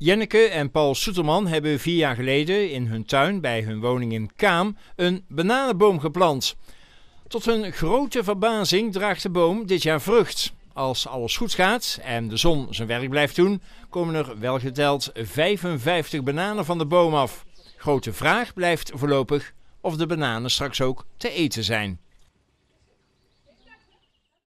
Jenneke en Paul Soeterman hebben vier jaar geleden in hun tuin bij hun woning in Kaam een bananenboom geplant. Tot hun grote verbazing draagt de boom dit jaar vrucht. Als alles goed gaat en de zon zijn werk blijft doen, komen er welgeteld 55 bananen van de boom af. Grote vraag blijft voorlopig of de bananen straks ook te eten zijn.